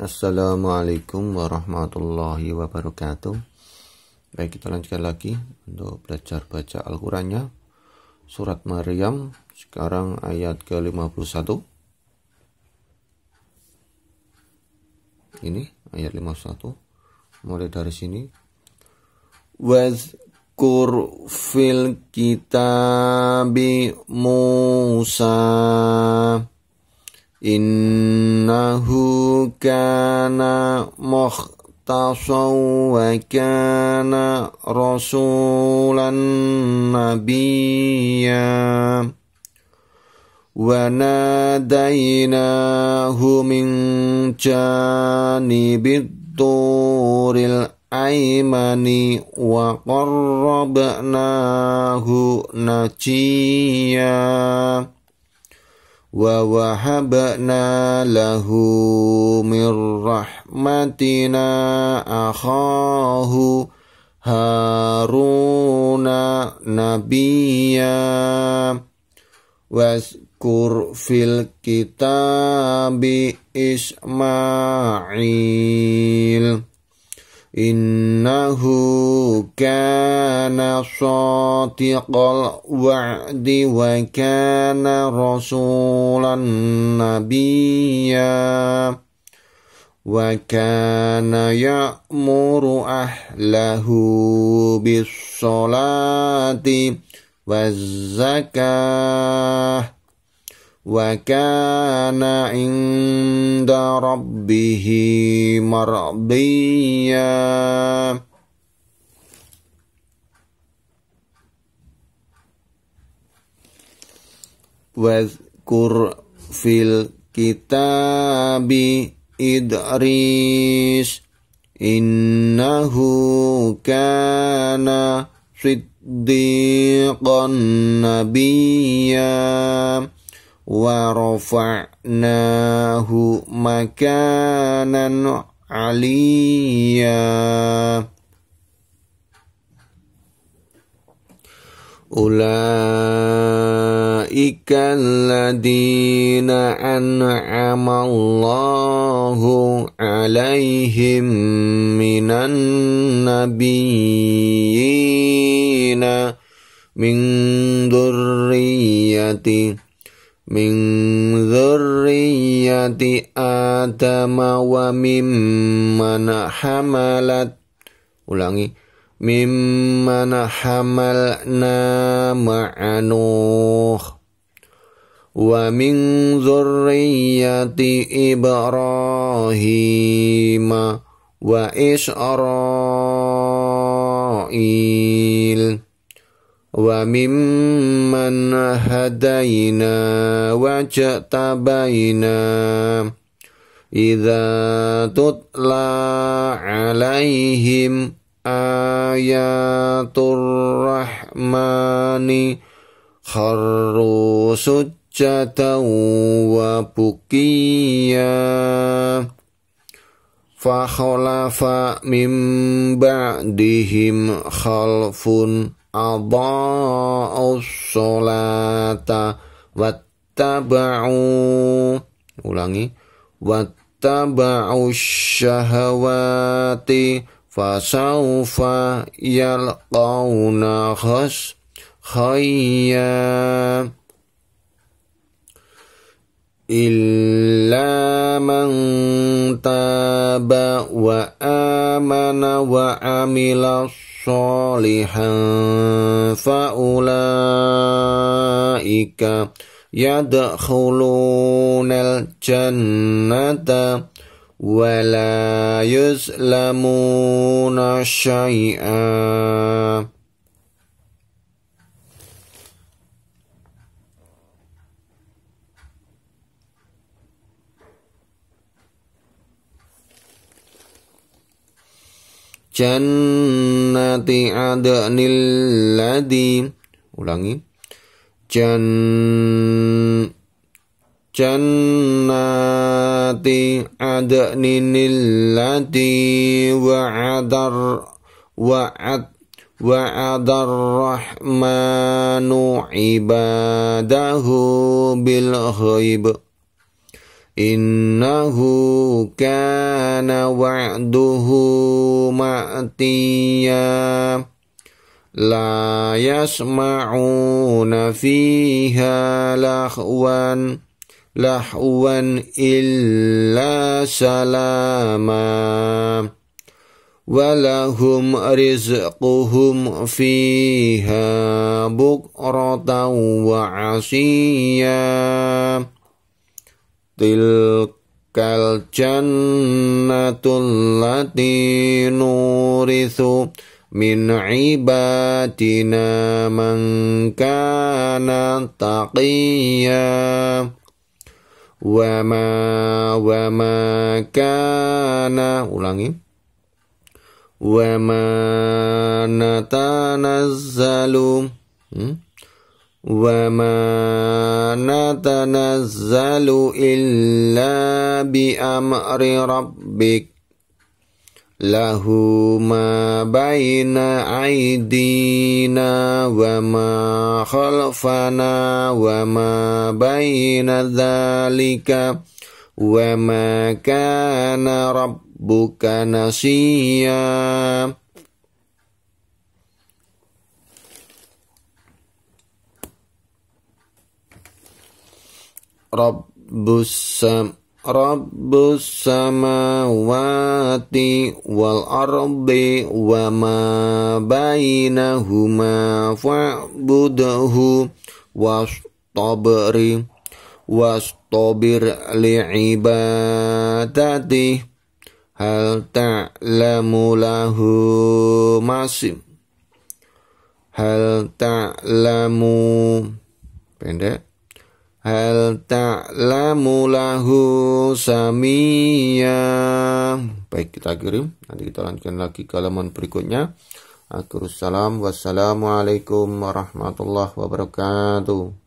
Assalamualaikum warahmatullahi wabarakatuh Baik kita lanjutkan lagi untuk belajar baca Al-Qurannya Surat Maryam sekarang ayat ke-51 Ini ayat 51 Mulai dari sini Wazkur fil kitabi Musa إنه كان مختصا وكان رسولا نبيا وناديناه من جانب الطور الأيمن وقربناه نجيا ووهبنا له من رحمتنا أخاه هارون نبيا واذكر في الكتاب إسماعيل إنه كان صادق الوعد وكان رسولا نبيا وكان يأمر أهله بالصلاة والزكاة وكان عند ربه مرضيا واذكر في الكتاب إدريس إنه كان صديقا نبيا Warofah, makanan aliyah ular ikan, la dinaan amallah hu alaihim minan nabi yina mindur من ذرية آدم وممن حملت ulangi mimman hamalna ma'anuh wa min dzurriyyati ibrahim wa israil Wa mimman hadayna wa jatabayna Iza alaihim ayatul rahmani Kharru sujjatan wa bukiya Fakhulafa min khalfun أضاءوا الصلاة واتبعوا ulangi wattaba'u syahawati fasaufa yalqawna khas khayya illa man taba wa amana wa amila صالحا فأولئك يدخلون الجنة ولا يسلمون شيئا jannati adnil ladhi ulangi jan jannati adnil ladhi wa'adar wa'ad rahmanu ibadahu bil بالغيب إنه كان وعده مأتيا لا يسمعون فيها لهوا لهوا إلا سلاما ولهم رزقهم فيها بكرة وعشيا tilkal jannatul lati nurithu min ibadina man kana taqiyya wa ma kana ulangi ma natanazzalu hmm? وما نتنزل إلا بأمر ربك له ما بين أيدينا وما خلفنا وما بين ذلك وما كان ربك نسيا Rabbus sam Rabbus samawati wal ardi wa ma bainahuma fa'budhu wastabri wastabir li'ibadatih hal ta'lamu lahu masim hal ta'lamu pendek Hal ta'lamu lahu samia. Baik, kita kirim. Nanti kita lanjutkan lagi ke halaman berikutnya. Akhirus salam. Wassalamualaikum warahmatullahi wabarakatuh.